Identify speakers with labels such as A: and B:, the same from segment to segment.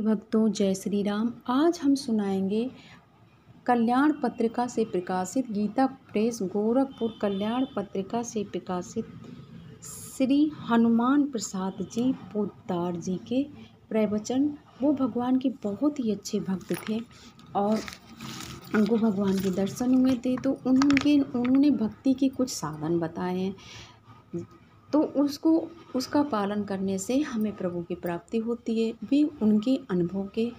A: भक्तों जय श्री राम आज हम सुनाएंगे कल्याण पत्रिका से प्रकाशित गीता प्रेस गोरखपुर कल्याण पत्रिका से प्रकाशित श्री हनुमान प्रसाद जी पोदार जी के प्रवचन वो भगवान के बहुत ही अच्छे भक्त थे और उनको भगवान के दर्शन हुए थे तो उनके उन्होंने भक्ति के कुछ साधन बताए हैं तो उसको उसका पालन करने से हमें प्रभु की प्राप्ति होती है वे उनके अनुभव के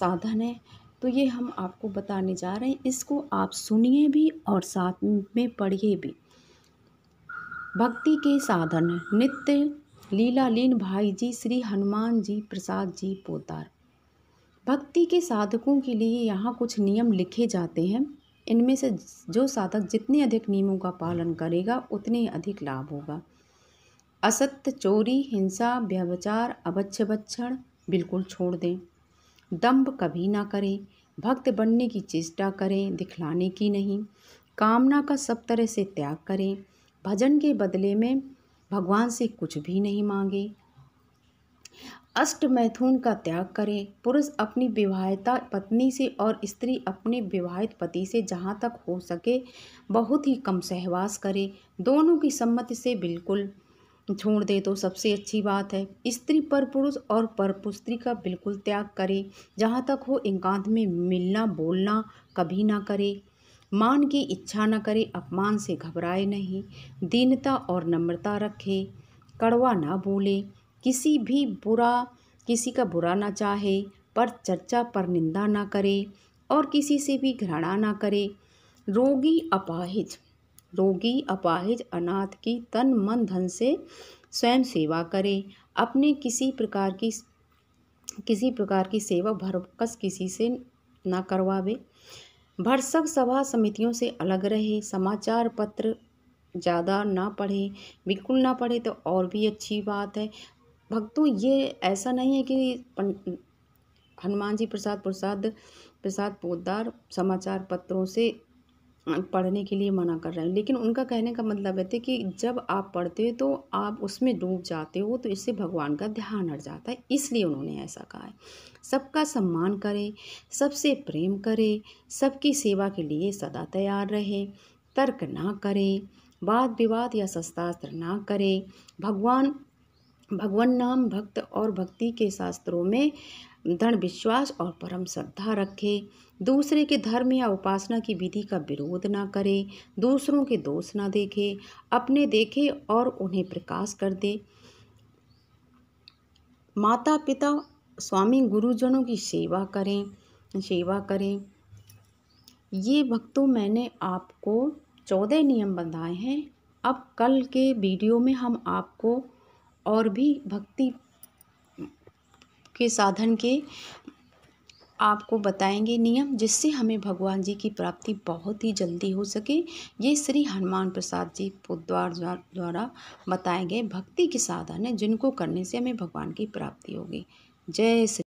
A: साधन हैं तो ये हम आपको बताने जा रहे हैं इसको आप सुनिए भी और साथ में पढ़िए भी भक्ति के साधन नित्य लीला लीन भाई जी श्री हनुमान जी प्रसाद जी पोतार भक्ति के साधकों के लिए यहाँ कुछ नियम लिखे जाते हैं इनमें से जो साधक जितने अधिक नियमों का पालन करेगा उतने अधिक लाभ होगा असत्य चोरी हिंसा व्यवचार बच्छण बिल्कुल छोड़ दें दम्भ कभी ना करें भक्त बनने की चेष्टा करें दिखलाने की नहीं कामना का सब तरह से त्याग करें भजन के बदले में भगवान से कुछ भी नहीं मांगे अष्ट मैथुन का त्याग करें पुरुष अपनी विवाहिता पत्नी से और स्त्री अपने विवाहित पति से जहाँ तक हो सके बहुत ही कम सहवास करें दोनों की सम्मति से बिल्कुल छोड़ दे तो सबसे अच्छी बात है स्त्री पर पुरुष और पर पुस्त्री का बिल्कुल त्याग करे जहाँ तक हो एकांत में मिलना बोलना कभी ना करे मान की इच्छा न करे अपमान से घबराए नहीं दीनता और नम्रता रखे कड़वा ना बोले किसी भी बुरा किसी का बुरा ना चाहे पर चर्चा पर निंदा ना करे और किसी से भी घृणा ना करे रोगी अपाहिज रोगी अपाहिज अनाथ की तन मन धन से स्वयं सेवा करे अपने किसी प्रकार की किसी प्रकार की सेवा भरकस किसी से ना करवावे भरसक सभा समितियों से अलग रहे समाचार पत्र ज़्यादा ना पढ़े बिल्कुल ना पढ़े तो और भी अच्छी बात है भक्तों ये ऐसा नहीं है कि हनुमान जी प्रसाद प्रसाद प्रसाद पोदार समाचार पत्रों से पढ़ने के लिए मना कर रहे हैं लेकिन उनका कहने का मतलब है कि जब आप पढ़ते हो तो आप उसमें डूब जाते हो तो इससे भगवान का ध्यान हट जाता है इसलिए उन्होंने ऐसा कहा है सबका सम्मान करें सबसे प्रेम करें सबकी सेवा के लिए सदा तैयार रहें तर्क ना करें वाद विवाद या शस्त्रास्त्र ना करें भगवान भगवान नाम भक्त और भक्ति के शास्त्रों में दृढ़ विश्वास और परम श्रद्धा रखे दूसरे के धर्म या उपासना की विधि का विरोध ना करे दूसरों के दोष ना देखे अपने देखे और उन्हें प्रकाश कर दे माता पिता स्वामी गुरुजनों की सेवा करें सेवा करें ये भक्तों मैंने आपको चौदह नियम बताए हैं अब कल के वीडियो में हम आपको और भी भक्ति के साधन के आपको बताएंगे नियम जिससे हमें भगवान जी की प्राप्ति बहुत ही जल्दी हो सके ये श्री हनुमान प्रसाद जी पुद्वार द्वारा बताए गए भक्ति के साधन हैं जिनको करने से हमें भगवान की प्राप्ति होगी जय श्री